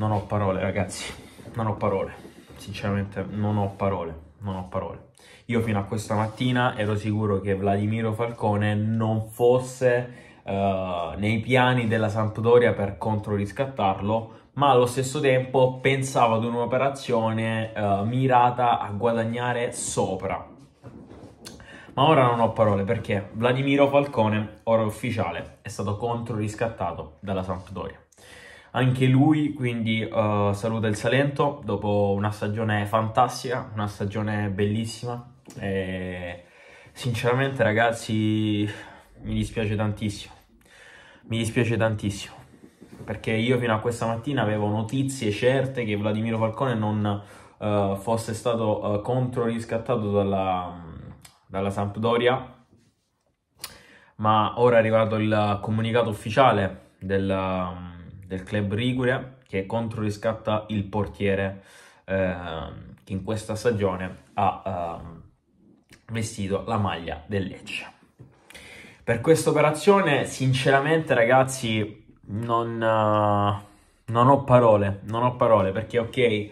Non ho parole, ragazzi. Non ho parole. Sinceramente, non ho parole. Non ho parole. Io fino a questa mattina ero sicuro che Vladimiro Falcone non fosse Uh, nei piani della Sampdoria per controriscattarlo, ma allo stesso tempo pensavo ad un'operazione uh, mirata a guadagnare sopra. Ma ora non ho parole perché Vladimiro Falcone, ora ufficiale, è stato controriscattato dalla Sampdoria anche lui, quindi uh, saluta il Salento dopo una stagione fantastica, una stagione bellissima. E sinceramente, ragazzi, mi dispiace tantissimo. Mi dispiace tantissimo perché io fino a questa mattina avevo notizie certe che Vladimiro Falcone non uh, fosse stato uh, eh, contro riscattato dalla, dalla Sampdoria. Ma ora è arrivato il comunicato ufficiale del, del club Rigure che controriscatta il portiere eh, che in questa stagione ha eh, vestito la maglia del Lecce. Per questa operazione, sinceramente, ragazzi, non, uh, non, ho parole, non ho parole, perché ok,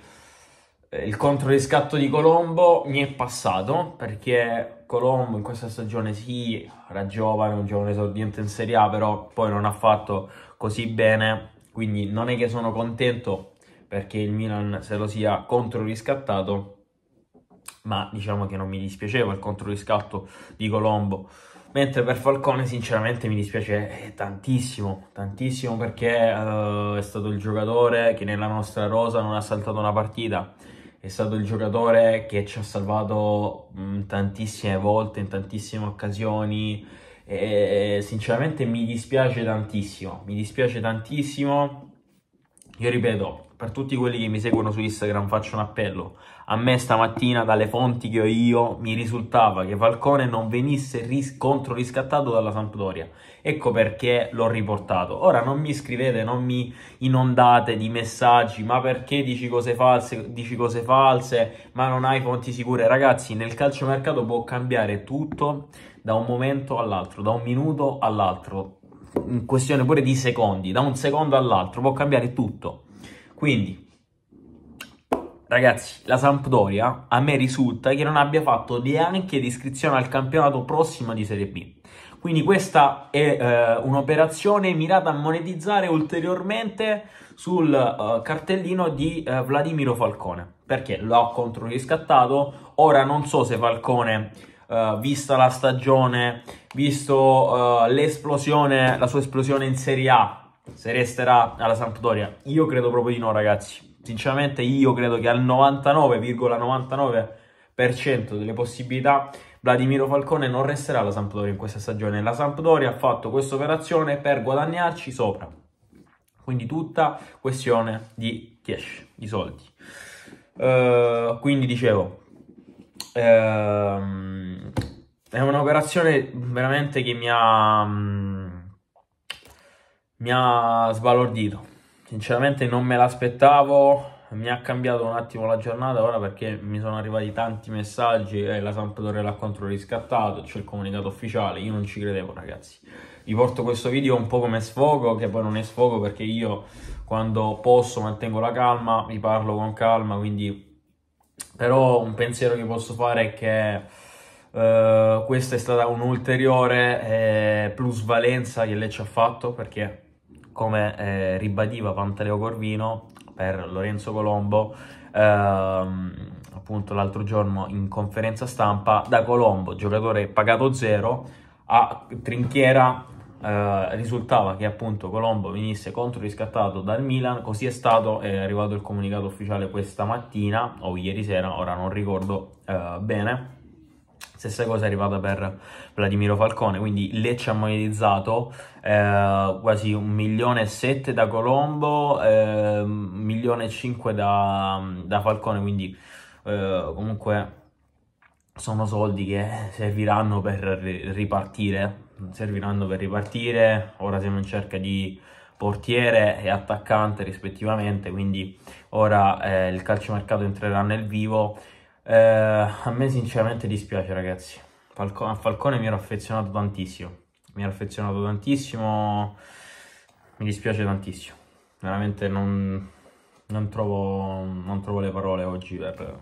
il controriscatto di Colombo mi è passato, perché Colombo in questa stagione sì, era giovane, un giovane esordiente in Serie A, però poi non ha fatto così bene quindi non è che sono contento perché il Milan se lo sia controriscattato, ma diciamo che non mi dispiaceva il controriscatto di Colombo. Mentre per Falcone sinceramente mi dispiace eh, tantissimo, tantissimo perché uh, è stato il giocatore che nella nostra rosa non ha saltato una partita, è stato il giocatore che ci ha salvato mh, mm, tantissime volte, in tantissime occasioni, e sinceramente mi dispiace tantissimo, mi dispiace tantissimo, io ripeto, per tutti quelli che mi seguono su Instagram faccio un appello. A me stamattina, dalle fonti che ho io, mi risultava che Falcone non venisse ris- riscattato dalla Sampdoria. Ecco perché l'ho riportato. Ora non mi scrivete, non mi inondate di messaggi, ma perché dici cose false, dici cose false, ma non hai fonti sicure. Ragazzi, nel calciomercato può cambiare tutto da un momento all'altro, da un minuto all'altro, in questione pure di secondi, da un secondo all'altro, può cambiare tutto. Quindi, ragazzi, la Sampdoria a me risulta che non abbia fatto neanche l'iscrizione al campionato prossimo di Serie B. Quindi questa è eh, un'operazione mirata a monetizzare ulteriormente sul eh, cartellino di eh, Vladimiro Falcone, perché l'ho controriscattato, ora non so se Falcone eh, vista la stagione, visto uh, l'esplosione, la sua esplosione in Serie A, se resterà alla Sampdoria? Io credo proprio di no, ragazzi. Sinceramente io credo che al 99,99% ,99 delle possibilità Vladimiro Falcone non resterà alla Sampdoria in questa stagione. La Sampdoria ha fatto questa operazione per guadagnarci sopra. Quindi tutta questione di cash, di soldi. Uh, quindi dicevo, ehm, è un'operazione veramente che mi ha, mm, mi ha sbalordito. Sinceramente non me l'aspettavo, mi ha cambiato un attimo la giornata ora perché mi sono arrivati tanti messaggi, eh, la Sampdoria l'ha controriscattato, c'è il comunicato ufficiale, io non ci credevo ragazzi. Vi porto questo video un po' come sfogo, che poi non è sfogo perché io quando posso mantengo la calma, vi parlo con calma, quindi... Però un pensiero che posso fare è che Uh, questa è stata un'ulteriore eh, plusvalenza che lei ci ha fatto perché, come eh, ribadiva Pantaleo Corvino per Lorenzo Colombo, ehm, appunto l'altro giorno in conferenza stampa, da Colombo, giocatore pagato zero, a Trinchiera eh, risultava che appunto Colombo venisse controriscattato dal Milan, così è stato, è arrivato il comunicato ufficiale questa mattina o ieri sera, ora non ricordo eh, bene Stessa cosa è arrivata per Vladimiro Falcone, quindi Lecce ha monetizzato eh, quasi un milione e sette da Colombo, eh, milione e cinque da, da Falcone, quindi eh, comunque sono soldi che serviranno per ripartire, serviranno per ripartire, ora siamo in cerca di portiere e attaccante rispettivamente, quindi ora eh, il calciomercato entrerà nel vivo eh, a me sinceramente dispiace ragazzi, Falcone, a Falcone mi ero affezionato tantissimo, mi ero affezionato tantissimo, mi dispiace tantissimo, veramente non, non, trovo, non trovo, le parole oggi per,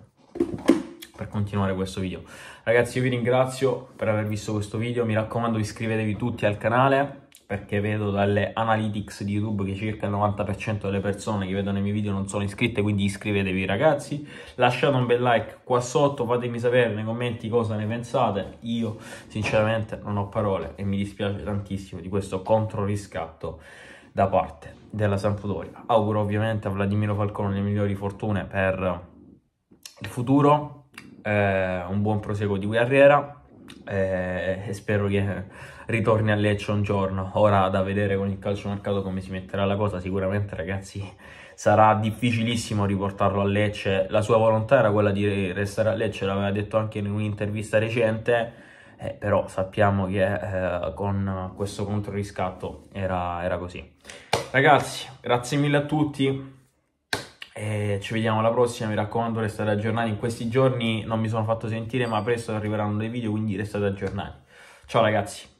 per continuare questo video. Ragazzi io vi ringrazio per aver visto questo video, mi raccomando iscrivetevi tutti al canale, perché vedo dalle analytics di YouTube che circa il 90% delle persone che vedono i miei video non sono iscritte, quindi iscrivetevi ragazzi, lasciate un bel like qua sotto, fatemi sapere nei commenti cosa ne pensate, io sinceramente non ho parole e mi dispiace tantissimo di questo controriscatto da parte della Sampdoria. Auguro ovviamente a Vladimiro Falcone le migliori fortune per il futuro, eh, un buon proseguo di carriera, eh, e spero che ritorni a Lecce un giorno. Ora da vedere con il calcio calciomercato come si metterà la cosa, sicuramente ragazzi sarà difficilissimo riportarlo a Lecce. La sua volontà era quella di restare a Lecce, l'aveva detto anche in un'intervista recente, eh, però sappiamo che eh, con questo controriscatto era, era così. Ragazzi, grazie mille a tutti. E eh, ci vediamo alla prossima, mi raccomando restate aggiornati. In questi giorni non mi sono fatto sentire, ma presto arriveranno dei video, quindi restate aggiornati. Ciao ragazzi!